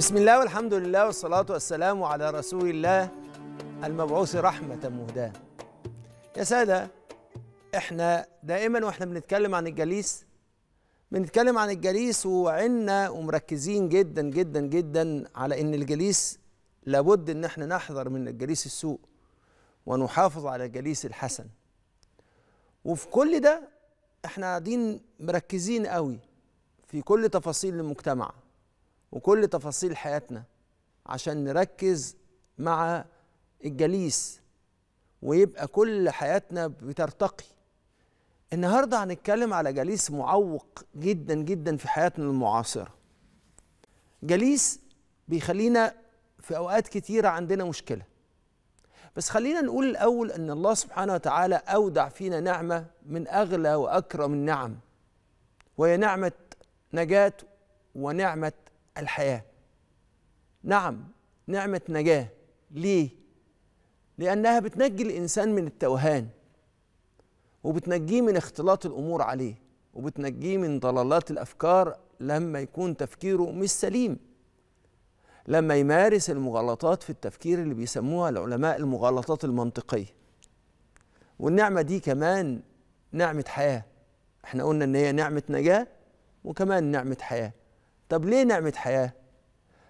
بسم الله والحمد لله والصلاة والسلام على رسول الله المبعوث رحمة مهداة يا سادة احنا دائما واحنا بنتكلم عن الجليس بنتكلم عن الجليس وعنا ومركزين جدا جدا جدا على ان الجليس لابد ان احنا نحذر من الجليس السوء ونحافظ على الجليس الحسن وفي كل ده احنا قاعدين مركزين قوي في كل تفاصيل المجتمع وكل تفاصيل حياتنا عشان نركز مع الجليس ويبقى كل حياتنا بترتقي النهارده هنتكلم على جليس معوق جدا جدا في حياتنا المعاصره جليس بيخلينا في اوقات كتيره عندنا مشكله بس خلينا نقول الاول ان الله سبحانه وتعالى اودع فينا نعمه من اغلى واكرم النعم وهي نعمه نجاه ونعمه الحياه نعم نعمه نجاه ليه لانها بتنجي الانسان من التوهان وبتنجيه من اختلاط الامور عليه وبتنجيه من ضلالات الافكار لما يكون تفكيره مش سليم لما يمارس المغالطات في التفكير اللي بيسموها العلماء المغالطات المنطقيه والنعمه دي كمان نعمه حياه احنا قلنا ان هي نعمه نجاه وكمان نعمه حياه طب ليه نعمة حياة؟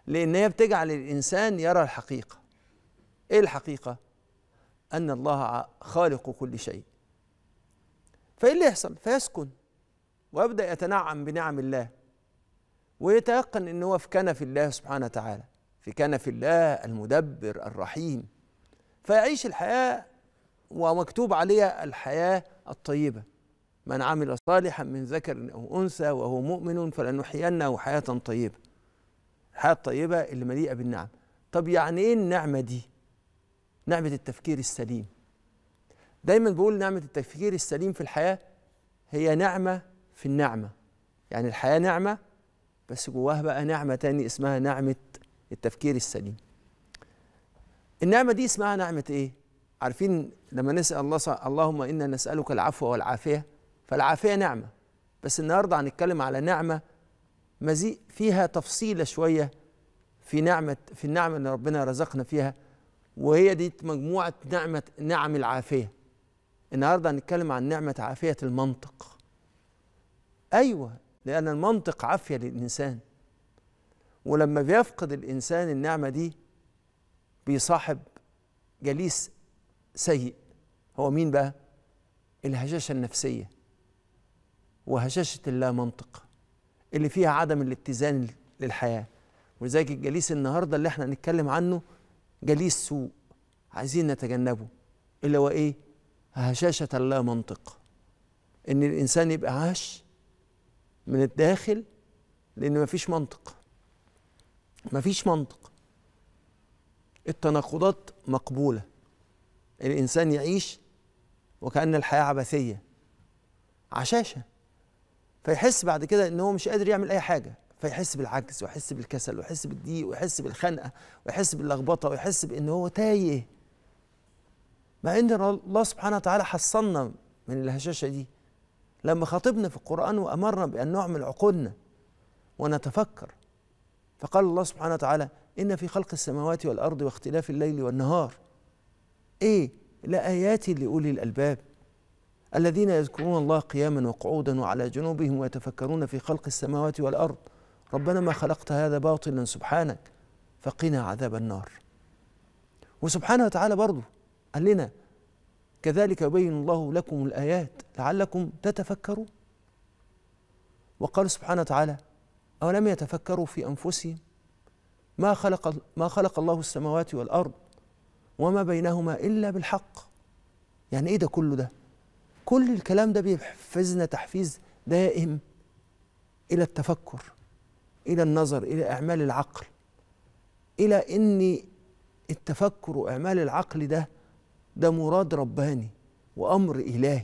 لأن هي بتجعل الإنسان يرى الحقيقة إيه الحقيقة؟ أن الله خالق كل شيء فإيه اللي يحصل؟ فيسكن ويبدأ يتنعم بنعم الله ويتيقن أن هو في كنف الله سبحانه وتعالى في كنف الله المدبر الرحيم فيعيش الحياة ومكتوب عليها الحياة الطيبة من عمل صالحا من ذكر أو أنثى وهو مؤمن فلنحيينه حياة طيبة الحياة الطيبة اللي مليئة بالنعم طب يعني إيه النعمة دي نعمة التفكير السليم دايما بقول نعمة التفكير السليم في الحياة هي نعمة في النعمة يعني الحياة نعمة بس جواها بقى نعمة تاني اسمها نعمة التفكير السليم النعمة دي اسمها نعمة ايه؟ عارفين لما نسأل الله اللهم إنا نسألك العفو والعافية فالعافيه نعمه بس النهارده هنتكلم على نعمه مزيء فيها تفصيله شويه في نعمه في النعمه اللي ربنا رزقنا فيها وهي دي مجموعه نعمه نعم العافيه النهارده هنتكلم عن نعمه عافيه المنطق ايوه لان المنطق عافيه للانسان ولما بيفقد الانسان النعمه دي بيصاحب جليس سيء هو مين بقى الهشاشه النفسيه وهشاشة اللا منطق اللي فيها عدم الاتزان للحياة ولذلك الجليس النهاردة اللي احنا هنتكلم عنه جليس سوء عايزين نتجنبه اللي هو ايه هشاشة اللا منطق ان الانسان يبقى عاش من الداخل لان مفيش منطق مفيش منطق التناقضات مقبولة الإنسان يعيش وكأن الحياة عبثية عشاشة فيحس بعد كده ان هو مش قادر يعمل اي حاجه فيحس بالعجز ويحس بالكسل ويحس بالضيق ويحس بالخنقه ويحس باللخبطه ويحس بان هو تايه مع ان الله سبحانه وتعالى حصلنا من الهشاشه دي لما خاطبنا في القران وامرنا بان نعمل عقولنا ونتفكر فقال الله سبحانه وتعالى ان في خلق السماوات والارض واختلاف الليل والنهار ايه لايات لاولي الالباب الذين يذكرون الله قياما وقعودا وعلى جنوبهم ويتفكرون في خلق السماوات والأرض ربنا ما خلقت هذا باطلا سبحانك فقنا عذاب النار وسبحانه وتعالى برضه قال لنا كذلك يبين الله لكم الآيات لعلكم تتفكرون وقال سبحانه وتعالى أولم يتفكروا في أنفسهم ما خلق ما خلق الله السماوات والأرض وما بينهما إلا بالحق يعني إيه ده كله ده كل الكلام ده بيحفزنا تحفيز دائم الى التفكر الى النظر الى اعمال العقل الى ان التفكر واعمال العقل ده ده مراد رباني وامر الهي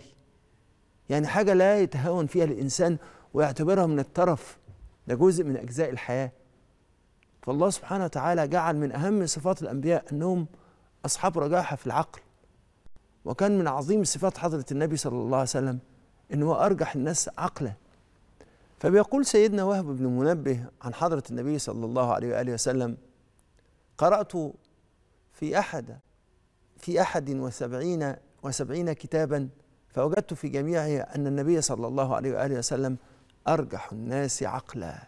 يعني حاجه لا يتهاون فيها الانسان ويعتبرها من الترف ده جزء من اجزاء الحياه فالله سبحانه وتعالى جعل من اهم صفات الانبياء انهم اصحاب رجاحه في العقل وكان من عظيم صفات حضرة النبي صلى الله عليه وسلم أنه هو أرجح الناس عقلا فبيقول سيدنا وهب بن منبه عن حضرة النبي صلى الله عليه وآله وسلم قرأت في أحد في أحد وسبعين وسبعين كتابا فوجدت في جميعها أن النبي صلى الله عليه وآله وسلم أرجح الناس عقلا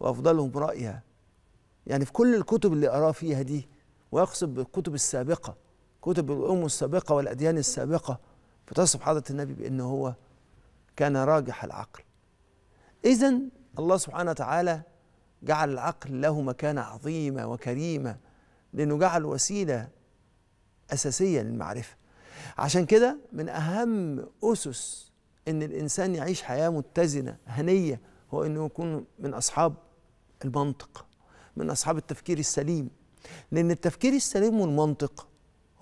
وأفضلهم رأيا يعني في كل الكتب اللي أراه فيها دي ويقصد بالكتب السابقة كتب الأمم السابقة والأديان السابقة بتصف حضرة النبي بأنه هو كان راجح العقل إذا الله سبحانه وتعالى جعل العقل له مكانة عظيمة وكريمة لأنه جعل وسيلة أساسية للمعرفة عشان كده من أهم أسس إن الإنسان يعيش حياة متزنة هنية هو إنه يكون من أصحاب المنطق من أصحاب التفكير السليم لأن التفكير السليم والمنطق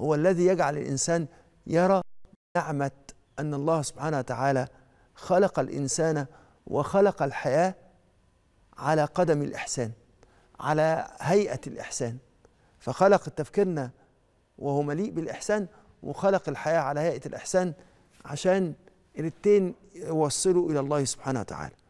هو الذي يجعل الإنسان يرى نعمة أن الله سبحانه وتعالى خلق الإنسان وخلق الحياة على قدم الإحسان على هيئة الإحسان فخلق تفكيرنا وهو مليء بالإحسان وخلق الحياة على هيئة الإحسان عشان الاتنين يوصلوا إلى الله سبحانه وتعالى